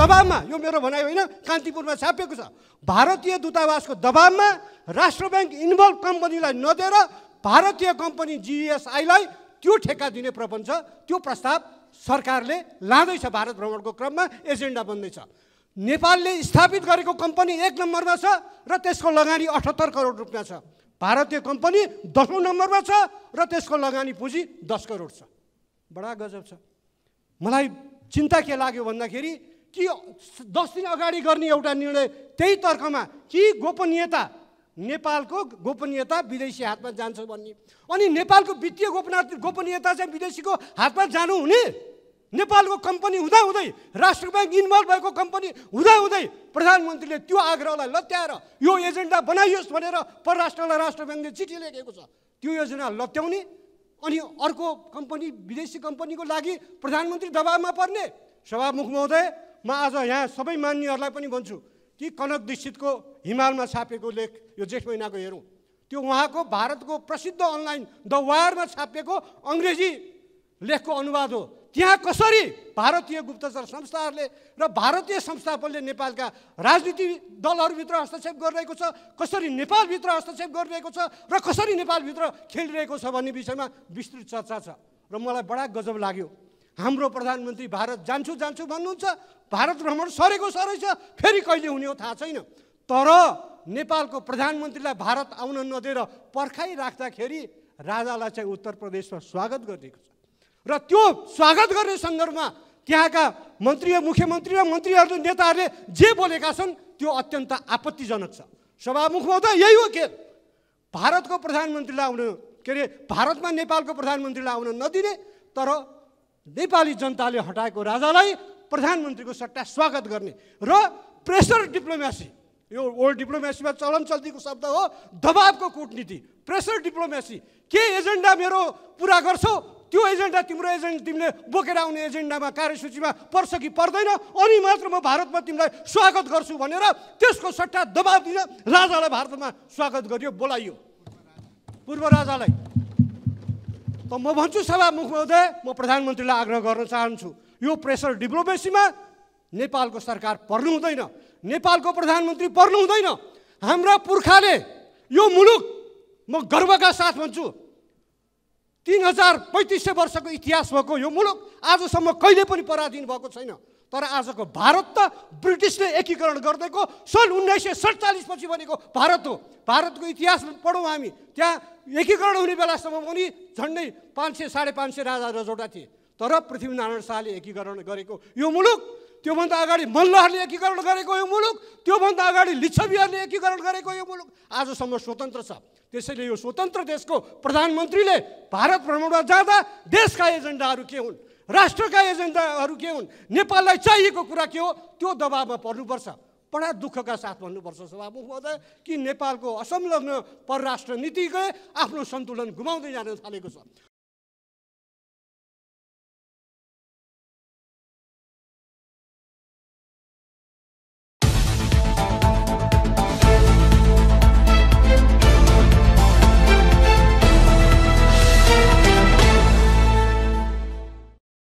दबाबमा यो मेरो भनाइ होइन कान्तिपुरमा छापिएको छ भारतीय दूतावासको दबाबमा राष्ट्र ब्याङ्क इन्भल्भ कम्पनीलाई नदिएर भारतीय कम्पनी जिएसआईलाई त्यो ठेक्का दिने प्रपञ्च त्यो प्रस्ताव सरकारले लाँदैछ भारत भ्रमणको क्रममा एजेन्डा बन्दैछ नेपालले स्थापित गरेको कम्पनी एक नम्बरमा छ र त्यसको लगानी अठहत्तर करोड रुपियाँ छ भारतीय कम्पनी दसौँ नम्बरमा छ र त्यसको लगानी पुँजी दस करोड छ बडा गजब छ मलाई चिन्ता के लाग्यो भन्दाखेरि कि दस दिन अगाडि गर्ने एउटा निर्णय त्यही तर्कमा कि गोपनीयता नेपालको गोपनीयता विदेशी हातमा जान्छ भन्ने अनि नेपालको वित्तीय गोपना गोपनीयता चाहिँ विदेशीको हातमा जानु हुने नेपालको कम्पनी हुँदाहुँदै राष्ट्र ब्याङ्क इन्भल्भ भएको कम्पनी हुँदाहुँदै प्रधानमन्त्रीले त्यो आग्रहलाई लत्याएर यो एजेन्डा बनाइयोस् भनेर परराष्ट्रलाई राष्ट्र ब्याङ्कले चिठी लेखेको छ त्यो योजना लत्याउने अनि अर्को कम्पनी विदेशी कम्पनीको लागि प्रधानमन्त्री दबावमा पर्ने सभामुख महोदय म आज यहाँ सबै मान्नेहरूलाई पनि भन्छु कि कनक दीक्षितको हिमालमा छापेको लेख यो जेठ महिनाको हेरौँ त्यो उहाँको भारतको प्रसिद्ध अनलाइन द वारमा छापिएको अङ्ग्रेजी लेखको अनुवाद हो त्यहाँ कसरी भारतीय गुप्तचर संस्थाहरूले र भारतीय संस्थापनले नेपालका राजनीति दलहरूभित्र हस्तक्षेप गरिरहेको छ कसरी नेपालभित्र हस्तक्षेप गरिरहेको छ र कसरी नेपालभित्र खेलिरहेको छ भन्ने विषयमा विस्तृत चर्चा छ र मलाई बडा गजब लाग्यो हाम्रो प्रधानमन्त्री भारत जान्छु जान्छु भन्नुहुन्छ भारत भ्रमण सरेको सरेछ फेरि कहिले हुने हो थाहा छैन तर नेपालको प्रधानमन्त्रीलाई भारत आउन नदिएर पर्खाइराख्दाखेरि राजालाई चाहिँ उत्तर प्रदेशमा स्वागत गरिदिएको छ र त्यो स्वागत गर्ने सन्दर्भमा त्यहाँका मन्त्री मुख्यमन्त्री र मन्त्रीहरू नेताहरूले जे बोलेका छन् त्यो अत्यन्त आपत्तिजनक छ सभामुखमा त यही हो के भारतको प्रधानमन्त्रीलाई आउन के अरे भारतमा नेपालको प्रधानमन्त्रीलाई आउन नदिने तर नेपाली जनताले हटाएको राजालाई प्रधानमन्त्रीको सट्टा स्वागत गर्ने र प्रेसर डिप्लोमेसी यो वर्ल्ड डिप्लोमेसीमा चलन चल्तीको शब्द हो दबावको कुटनीति प्रेसर डिप्लोमेसी के एजेन्डा मेरो पुरा गर्छौ त्यो एजेन्डा तिम्रो एजेन्डा तिमीले बोकेर आउने एजेन्डामा कार्यसूचीमा पर्छ कि पर्दैन अनि मात्र म भारतमा तिमीलाई स्वागत गर्छु भनेर त्यसको सट्टा दबाब दिन राजालाई भारतमा स्वागत गरियो बोलाइयो पूर्व राजालाई त म भन्छु सभामुख महोदय म प्रधानमन्त्रीलाई आग्रह गर्न चाहन्छु यो प्रेसर डिप्लोमेसीमा नेपालको सरकार पर्नु हुँदैन नेपालको प्रधानमन्त्री पर्नु हुँदैन हाम्रा पुर्खाले यो मुलुक म गर्वका साथ भन्छु तिन हजार पैँतिस सय वर्षको इतिहास भएको यो मुलुक आजसम्म कहिले पनि पराधीन भएको छैन तर आजको भारत त ब्रिटिसले एकीकरण गरिदिएको सन् उन्नाइस सय सडचालिसपछि बनेको भारत हो भारतको इतिहास पढौँ हामी त्यहाँ एकीकरण हुने बेलासम्म पनि झन्डै पाँच सय साढे पाँच सय राजा रजौटा थिए तर पृथ्वीनारायण शाहले एकीकरण गरेको यो मुलुक त्योभन्दा अगाडि मल्लहरूले एकीकरण गरेको यो मुलुक त्योभन्दा अगाडि लिच्छवीहरूले एकीकरण गरेको यो मुलुक आजसम्म स्वतन्त्र छ त्यसैले यो स्वतन्त्र देशको प्रधानमन्त्रीले भारत भ्रमणमा जाँदा देशका एजेन्डाहरू के हुन् राष्ट्रका एजेन्डाहरू के हुन् नेपाललाई चाहिएको कुरा के हो त्यो दबावमा पर्नुपर्छ बडा दुःखका साथ भन्नुपर्छ सभामुख महोदय कि नेपालको असंलग्न परराष्ट्र नीतिले आफ्नो सन्तुलन गुमाउँदै जान थालेको छ